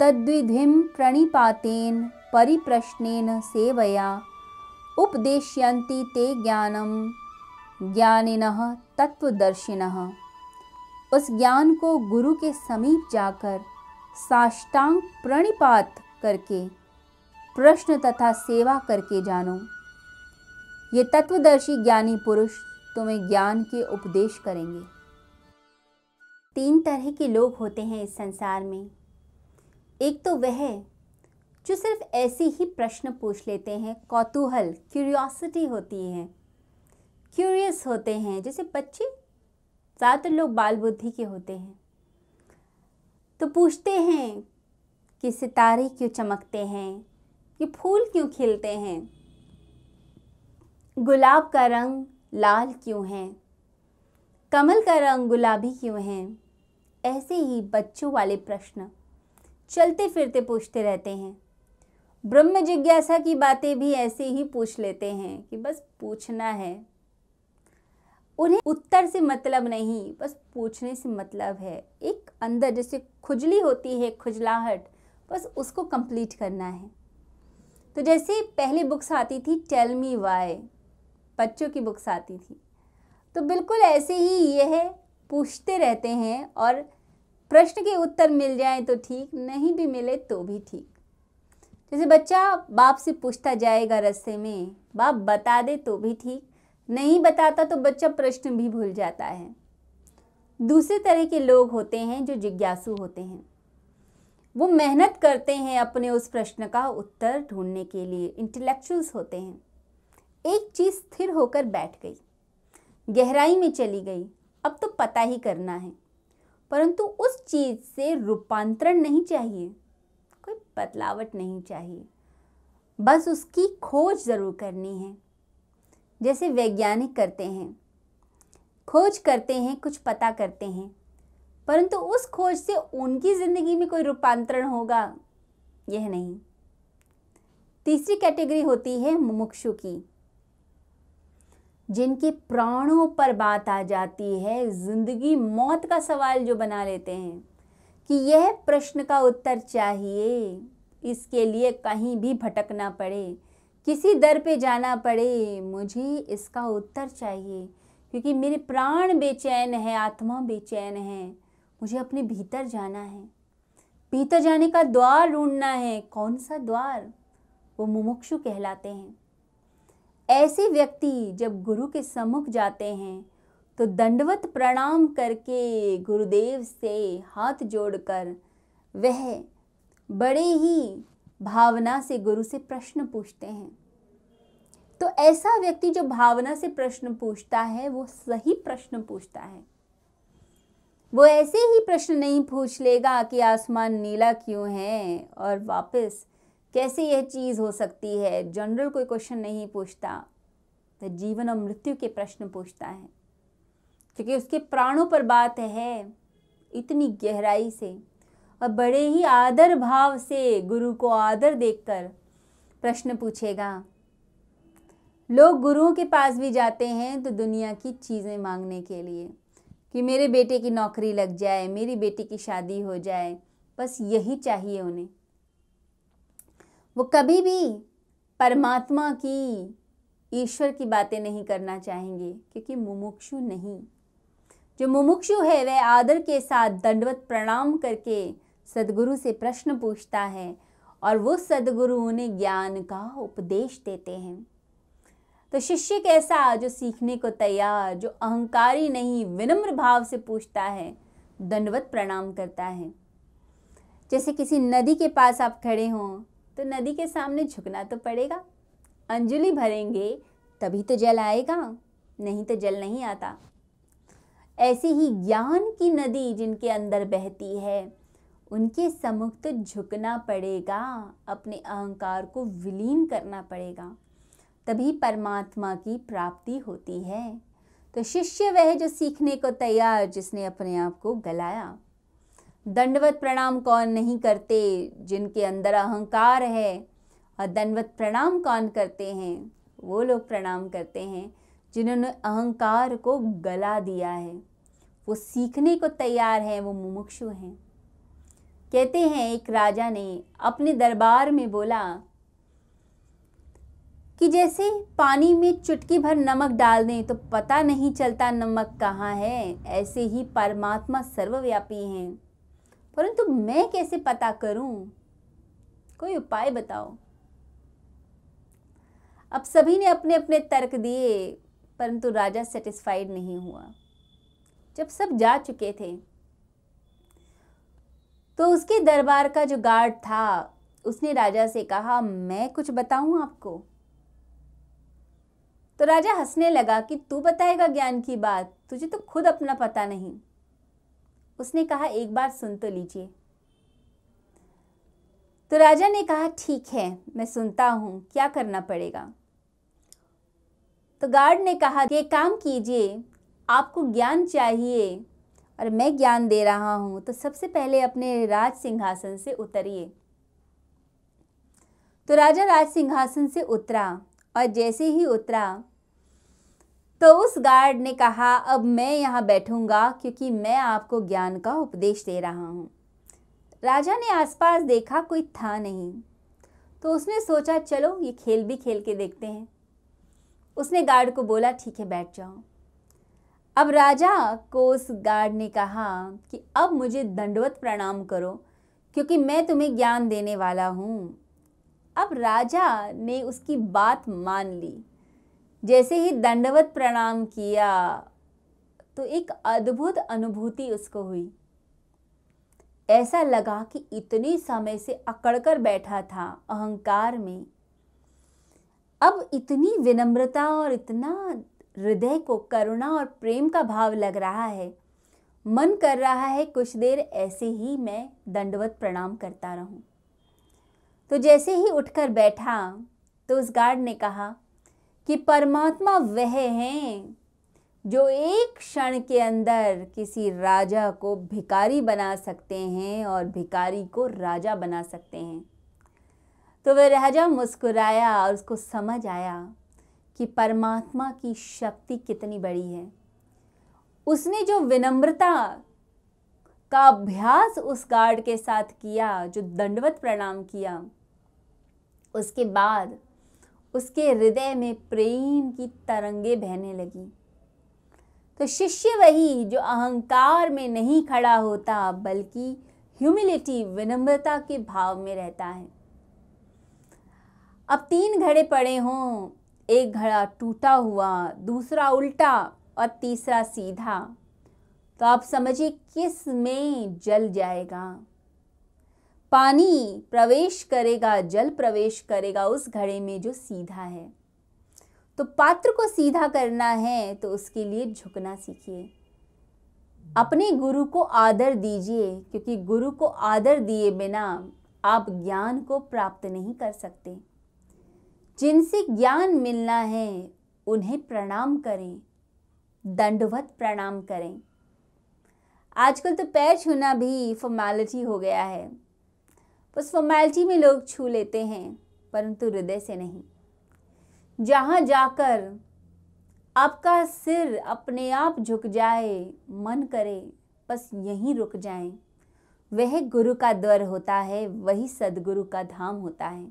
तद्विधि प्रणिपातेन परिप्रश्न सेवया उपदेश्य ते ज्ञान ज्ञानिन तत्वदर्शिन उस ज्ञान को गुरु के समीप जाकर साष्टांग प्रणिपात करके प्रश्न तथा सेवा करके जानो ये तत्वदर्शी ज्ञानी पुरुष तुम्हें ज्ञान के उपदेश करेंगे तीन तरह के लोग होते हैं इस संसार में एक तो वह जो सिर्फ ऐसे ही प्रश्न पूछ लेते हैं कौतूहल क्यूरियोसिटी होती है क्यूरियस होते हैं जैसे बच्चे ज़्यादातर लोग बाल बुद्धि के होते हैं तो पूछते हैं कि सितारे क्यों चमकते हैं ये फूल क्यों खिलते हैं गुलाब का रंग लाल क्यों है कमल का रंग गुलाबी क्यों है ऐसे ही बच्चों वाले प्रश्न चलते फिरते पूछते रहते हैं ब्रह्म जिज्ञासा की बातें भी ऐसे ही पूछ लेते हैं कि बस पूछना है उन्हें उत्तर से मतलब नहीं बस पूछने से मतलब है एक अंदर जैसे खुजली होती है खुजलाहट बस उसको कंप्लीट करना है तो जैसे पहली बुक्स आती थी टेल मी वाई बच्चों की बुक्स आती थी तो बिल्कुल ऐसे ही यह पूछते रहते हैं और प्रश्न के उत्तर मिल जाए तो ठीक नहीं भी मिले तो भी ठीक जैसे बच्चा बाप से पूछता जाएगा रस्ते में बाप बता दे तो भी ठीक नहीं बताता तो बच्चा प्रश्न भी भूल जाता है दूसरे तरह के लोग होते हैं जो जिज्ञासु होते हैं वो मेहनत करते हैं अपने उस प्रश्न का उत्तर ढूंढने के लिए इंटेलेक्चुअल्स होते हैं एक चीज़ स्थिर होकर बैठ गई गहराई में चली गई अब तो पता ही करना है परंतु उस चीज़ से रूपांतरण नहीं चाहिए कोई बदलावट नहीं चाहिए बस उसकी खोज ज़रूर करनी है जैसे वैज्ञानिक करते हैं खोज करते हैं कुछ पता करते हैं परंतु उस खोज से उनकी ज़िंदगी में कोई रूपांतरण होगा यह नहीं तीसरी कैटेगरी होती है मुमुक्षु की जिनके प्राणों पर बात आ जाती है जिंदगी मौत का सवाल जो बना लेते हैं कि यह प्रश्न का उत्तर चाहिए इसके लिए कहीं भी भटकना पड़े किसी दर पे जाना पड़े मुझे इसका उत्तर चाहिए क्योंकि मेरे प्राण बेचैन है आत्मा बेचैन है मुझे अपने भीतर जाना है भीतर जाने का द्वार ढूंढना है कौन सा द्वार वो मुमुक्षु कहलाते हैं ऐसे व्यक्ति जब गुरु के सम्मुख जाते हैं तो दंडवत प्रणाम करके गुरुदेव से हाथ जोड़कर वह बड़े ही भावना से गुरु से प्रश्न पूछते हैं तो ऐसा व्यक्ति जो भावना से प्रश्न पूछता है वो सही प्रश्न पूछता है वो ऐसे ही प्रश्न नहीं पूछ लेगा कि आसमान नीला क्यों है और वापस कैसे यह चीज़ हो सकती है जनरल कोई क्वेश्चन नहीं पूछता तो जीवन और मृत्यु के प्रश्न पूछता है क्योंकि उसके प्राणों पर बात है इतनी गहराई से और बड़े ही आदर भाव से गुरु को आदर देखकर प्रश्न पूछेगा लोग गुरुओं के पास भी जाते हैं तो दुनिया की चीज़ें मांगने के लिए कि मेरे बेटे की नौकरी लग जाए मेरी बेटी की शादी हो जाए बस यही चाहिए उन्हें वो कभी भी परमात्मा की ईश्वर की बातें नहीं करना चाहेंगे क्योंकि मुमुक्षु नहीं जो मुमुक्षु है वह आदर के साथ दंडवत प्रणाम करके सदगुरु से प्रश्न पूछता है और वो सदगुरु उन्हें ज्ञान का उपदेश देते हैं तो शिष्य कैसा जो सीखने को तैयार जो अहंकारी नहीं विनम्र भाव से पूछता है दंडवत प्रणाम करता है जैसे किसी नदी के पास आप खड़े हों तो नदी के सामने झुकना तो पड़ेगा अंजलि भरेंगे तभी तो जल आएगा नहीं तो जल नहीं आता ऐसी ही ज्ञान की नदी जिनके अंदर बहती है उनके सम्मुख तो झुकना पड़ेगा अपने अहंकार को विलीन करना पड़ेगा तभी परमात्मा की प्राप्ति होती है तो शिष्य वह जो सीखने को तैयार जिसने अपने आप को गलाया दंडवत प्रणाम कौन नहीं करते जिनके अंदर अहंकार है और दंडवत प्रणाम कौन करते हैं वो लोग प्रणाम करते हैं जिन्होंने अहंकार को गला दिया है वो सीखने को तैयार हैं वो मुमुक्षु हैं कहते हैं एक राजा ने अपने दरबार में बोला कि जैसे पानी में चुटकी भर नमक डाल दें तो पता नहीं चलता नमक कहाँ है ऐसे ही परमात्मा सर्वव्यापी हैं परंतु मैं कैसे पता करूं कोई उपाय बताओ अब सभी ने अपने अपने तर्क दिए परंतु राजा सेटिस्फाइड नहीं हुआ जब सब जा चुके थे तो उसके दरबार का जो गार्ड था उसने राजा से कहा मैं कुछ बताऊं आपको तो राजा हंसने लगा कि तू बताएगा ज्ञान की बात तुझे तो खुद अपना पता नहीं उसने कहा एक बार सुन तो लीजिए तो राजा ने कहा ठीक है मैं सुनता हूँ क्या करना पड़ेगा तो गार्ड ने कहा कि काम कीजिए आपको ज्ञान चाहिए और मैं ज्ञान दे रहा हूँ तो सबसे पहले अपने राज सिंहासन से उतरिए तो राजा राज सिंहासन से उतरा और जैसे ही उतरा तो उस गार्ड ने कहा अब मैं यहाँ बैठूंगा क्योंकि मैं आपको ज्ञान का उपदेश दे रहा हूँ राजा ने आसपास देखा कोई था नहीं तो उसने सोचा चलो ये खेल भी खेल के देखते हैं उसने गार्ड को बोला ठीक है बैठ जाओ अब राजा को उस गार्ड ने कहा कि अब मुझे दंडवत प्रणाम करो क्योंकि मैं तुम्हें ज्ञान देने वाला हूँ अब राजा ने उसकी बात मान ली जैसे ही दंडवत प्रणाम किया तो एक अद्भुत अनुभूति उसको हुई ऐसा लगा कि इतने समय से अकड़कर बैठा था अहंकार में अब इतनी विनम्रता और इतना हृदय को करुणा और प्रेम का भाव लग रहा है मन कर रहा है कुछ देर ऐसे ही मैं दंडवत प्रणाम करता रहूं। तो जैसे ही उठकर बैठा तो उस गार्ड ने कहा कि परमात्मा वह हैं जो एक क्षण के अंदर किसी राजा को भिकारी बना सकते हैं और भिकारी को राजा बना सकते हैं तो वह राजा मुस्कुराया और उसको समझ आया कि परमात्मा की शक्ति कितनी बड़ी है उसने जो विनम्रता का अभ्यास उस गार्ड के साथ किया जो दंडवत प्रणाम किया उसके बाद उसके हृदय में प्रेम की तरंगे बहने लगी तो शिष्य वही जो अहंकार में नहीं खड़ा होता बल्कि ह्यूमिलिटी विनम्रता के भाव में रहता है अब तीन घड़े पड़े हों एक घड़ा टूटा हुआ दूसरा उल्टा और तीसरा सीधा तो आप समझिए किस में जल जाएगा पानी प्रवेश करेगा जल प्रवेश करेगा उस घड़े में जो सीधा है तो पात्र को सीधा करना है तो उसके लिए झुकना सीखिए अपने गुरु को आदर दीजिए क्योंकि गुरु को आदर दिए बिना आप ज्ञान को प्राप्त नहीं कर सकते जिनसे ज्ञान मिलना है उन्हें प्रणाम करें दंडवत प्रणाम करें आजकल तो पैर छूना भी फॉर्मेलिटी हो गया है उस फॉर्मेलिटी में लोग छू लेते हैं परंतु हृदय से नहीं जहाँ जाकर आपका सिर अपने आप झुक जाए मन करे बस यहीं रुक जाए वह गुरु का द्वर होता है वही सदगुरु का धाम होता है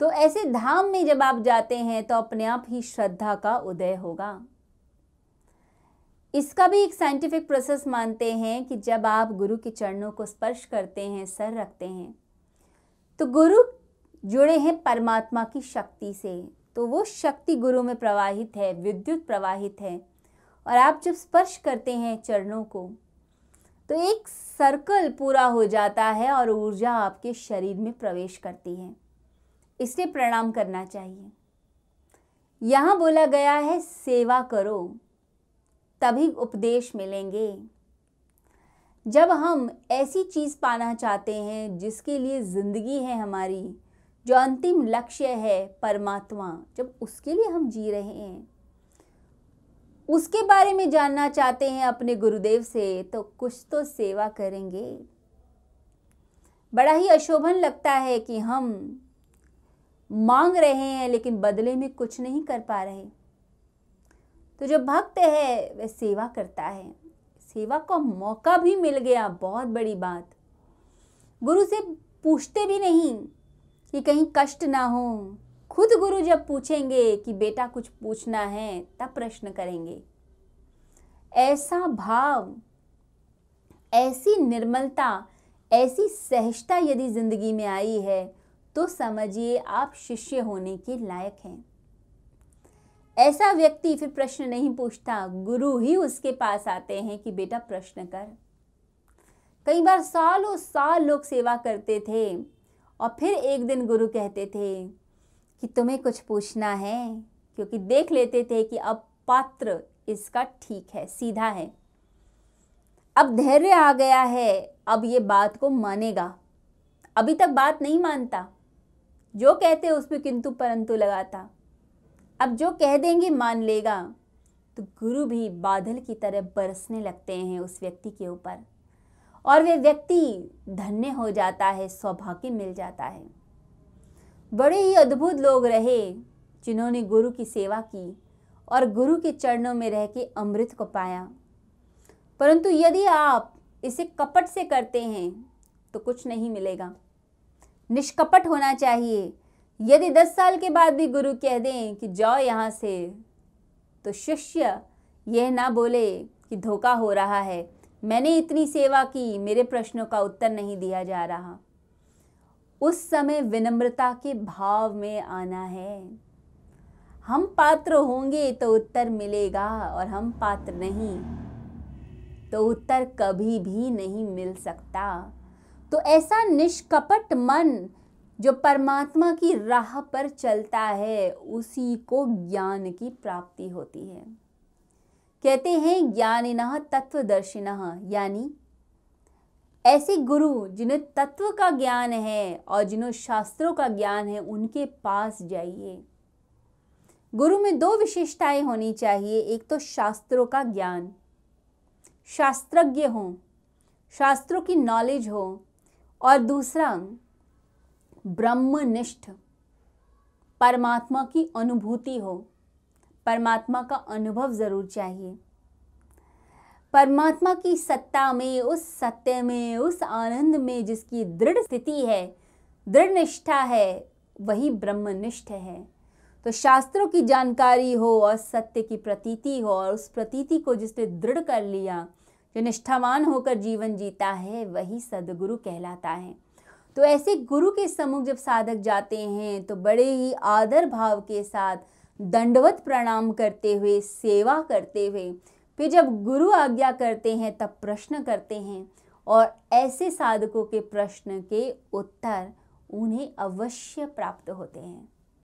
तो ऐसे धाम में जब आप जाते हैं तो अपने आप ही श्रद्धा का उदय होगा इसका भी एक साइंटिफिक प्रोसेस मानते हैं कि जब आप गुरु के चरणों को स्पर्श करते हैं सर रखते हैं तो गुरु जुड़े हैं परमात्मा की शक्ति से तो वो शक्ति गुरु में प्रवाहित है विद्युत प्रवाहित है और आप जब स्पर्श करते हैं चरणों को तो एक सर्कल पूरा हो जाता है और ऊर्जा आपके शरीर में प्रवेश करती है इसलिए प्रणाम करना चाहिए यहाँ बोला गया है सेवा करो तभी उपदेश मिलेंगे जब हम ऐसी चीज़ पाना चाहते हैं जिसके लिए ज़िंदगी है हमारी जो अंतिम लक्ष्य है परमात्मा जब उसके लिए हम जी रहे हैं उसके बारे में जानना चाहते हैं अपने गुरुदेव से तो कुछ तो सेवा करेंगे बड़ा ही अशोभन लगता है कि हम मांग रहे हैं लेकिन बदले में कुछ नहीं कर पा रहे तो जो भक्त है वह सेवा करता है सेवा का मौका भी मिल गया बहुत बड़ी बात गुरु से पूछते भी नहीं कि कहीं कष्ट ना हो खुद गुरु जब पूछेंगे कि बेटा कुछ पूछना है तब प्रश्न करेंगे ऐसा भाव ऐसी निर्मलता ऐसी सहजता यदि ज़िंदगी में आई है तो समझिए आप शिष्य होने के लायक हैं ऐसा व्यक्ति फिर प्रश्न नहीं पूछता गुरु ही उसके पास आते हैं कि बेटा प्रश्न कर कई बार सालों साल लोग सेवा करते थे और फिर एक दिन गुरु कहते थे कि तुम्हें कुछ पूछना है क्योंकि देख लेते थे कि अब पात्र इसका ठीक है सीधा है अब धैर्य आ गया है अब ये बात को मानेगा अभी तक बात नहीं मानता जो कहते उसमें किंतु परंतु लगाता अब जो कह देंगे मान लेगा तो गुरु भी बादल की तरह बरसने लगते हैं उस व्यक्ति के ऊपर और वे व्यक्ति धन्य हो जाता है सौभाग्य मिल जाता है बड़े ही अद्भुत लोग रहे जिन्होंने गुरु की सेवा की और गुरु के चरणों में रह के अमृत को पाया परंतु यदि आप इसे कपट से करते हैं तो कुछ नहीं मिलेगा निष्कपट होना चाहिए यदि दस साल के बाद भी गुरु कह दें कि जाओ यहाँ से तो शिष्य यह ना बोले कि धोखा हो रहा है मैंने इतनी सेवा की मेरे प्रश्नों का उत्तर नहीं दिया जा रहा उस समय विनम्रता के भाव में आना है हम पात्र होंगे तो उत्तर मिलेगा और हम पात्र नहीं तो उत्तर कभी भी नहीं मिल सकता तो ऐसा निष्कपट मन जो परमात्मा की राह पर चलता है उसी को ज्ञान की प्राप्ति होती है कहते हैं ज्ञानिना तत्वदर्शिना यानी ऐसे गुरु जिन्हें तत्व का ज्ञान है और जिन्हों शास्त्रों का ज्ञान है उनके पास जाइए गुरु में दो विशेषताएं होनी चाहिए एक तो शास्त्रों का ज्ञान शास्त्रज्ञ हों शास्त्रों की नॉलेज हो और दूसरा ब्रह्मनिष्ठ परमात्मा की अनुभूति हो परमात्मा का अनुभव ज़रूर चाहिए परमात्मा की सत्ता में उस सत्य में उस आनंद में जिसकी दृढ़ स्थिति है दृढ़ निष्ठा है वही ब्रह्मनिष्ठ है तो शास्त्रों की जानकारी हो और सत्य की प्रतीति हो और उस प्रतीति को जिसने दृढ़ कर लिया जो निष्ठावान होकर जीवन जीता है वही सदगुरु कहलाता है तो ऐसे गुरु के सम्मुख जब साधक जाते हैं तो बड़े ही आदर भाव के साथ दंडवत प्रणाम करते हुए सेवा करते हुए फिर जब गुरु आज्ञा करते हैं तब प्रश्न करते हैं और ऐसे साधकों के प्रश्न के उत्तर उन्हें अवश्य प्राप्त होते हैं